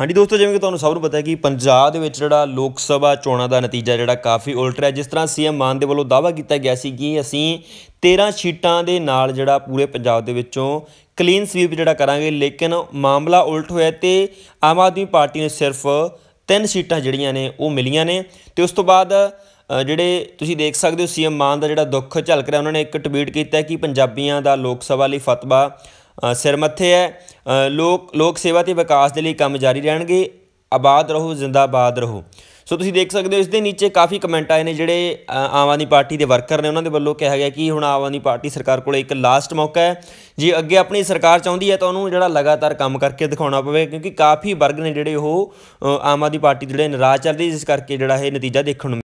ਹਾਂਜੀ ਦੋਸਤੋ ਜਿਵੇਂ ਕਿ ਤੁਹਾਨੂੰ ਸਭ ਨੂੰ ਪਤਾ ਹੈ ਕਿ ਪੰਜਾਬ ਦੇ ਵਿੱਚ ਜਿਹੜਾ ਲੋਕ ਸਭਾ ਚੋਣਾਂ ਦਾ ਨਤੀਜਾ ਜਿਹੜਾ ਕਾਫੀ ਉਲਟ ਰਿਹਾ ਜਿਸ ਤਰ੍ਹਾਂ ਸੀਐਮ ਮਾਨ ਦੇ ਵੱਲੋਂ ਦਾਵਾ ਕੀਤਾ ਗਿਆ ਸੀ ਕਿ ਅਸੀਂ 13 ਸੀਟਾਂ ਦੇ ਨਾਲ ਜਿਹੜਾ ਪੂਰੇ ਪੰਜਾਬ ਦੇ ਵਿੱਚੋਂ ਕਲੀਨ ਸਵੀਪ ਜਿਹੜਾ ਕਰਾਂਗੇ ਲੇਕਿਨ ਮਾਮਲਾ ਉਲਟ ਹੋਇਆ ਤੇ ਆਮ ਆਦਮੀ ਪਾਰਟੀ ਨੇ ਸਿਰਫ 3 ਸੀਟਾਂ ਜਿਹੜੀਆਂ ਨੇ ਉਹ ਮਿਲੀਆਂ ਨੇ ਤੇ ਉਸ ਤੋਂ ਬਾਅਦ ਜਿਹੜੇ ਤੁਸੀਂ ਦੇਖ ਸਕਦੇ ਹੋ ਸੀਐਮ ਮਾਨ ਦਾ ਜਿਹੜਾ ਦੁੱਖ ਝਲਕ ਰਿਹਾ ਉਹਨਾਂ ਨੇ ਇੱਕ ਟਵੀਟ ਕੀਤਾ ਕਿ ਪੰਜਾਬੀਆਂ ਦਾ ਲੋਕ ਸਭਾ ਲਈ ਫਤਵਾ ਸਿਰ ਮੱਥੇ ਹੈ ਲੋਕ ਲੋਕ ਸੇਵਾ ਤੇ ਵਿਕਾਸ ਦੇ ਲਈ ਕੰਮ ਜਾਰੀ ਰਹਿਣਗੇ ਆਬਾਦ ਰਹੋ ਜ਼ਿੰਦਾਬਾਦ ਰਹੋ ਸੋ ਤੁਸੀਂ ਦੇਖ ਸਕਦੇ ਹੋ ਇਸ ਦੇ ਨੀਚੇ ਕਾਫੀ ਕਮੈਂਟ ਆਏ ਨੇ ਜਿਹੜੇ ਆਮ ਆਦਮੀ ਪਾਰਟੀ ਦੇ ਵਰਕਰ ਨੇ ਉਹਨਾਂ ਦੇ ਵੱਲੋਂ ਕਿਹਾ ਗਿਆ ਕਿ ਹੁਣ ਆਮ ਆਦਮੀ ਪਾਰਟੀ ਸਰਕਾਰ ਕੋਲ ਇੱਕ ਲਾਸਟ ਮੌਕਾ ਹੈ ਜੇ ਅੱਗੇ ਆਪਣੀ ਸਰਕਾਰ ਚਾਹੁੰਦੀ ਹੈ ਤਾਂ ਉਹਨੂੰ ਜਿਹੜਾ ਲਗਾਤਾਰ ਕੰਮ ਕਰਕੇ ਦਿਖਾਉਣਾ ਪਵੇ ਕਿਉਂਕਿ ਕਾਫੀ ਵਰਗ ਨੇ ਜਿਹੜੇ ਉਹ ਆਮ ਆਦਮੀ ਪਾਰਟੀ ਜਿਹੜੇ ਨਾਰਾਜ਼ ਚੱਲਦੇ ਜਿਸ ਕਰਕੇ ਜਿਹੜਾ ਇਹ ਨਤੀਜਾ ਦੇਖਣ ਨੂੰ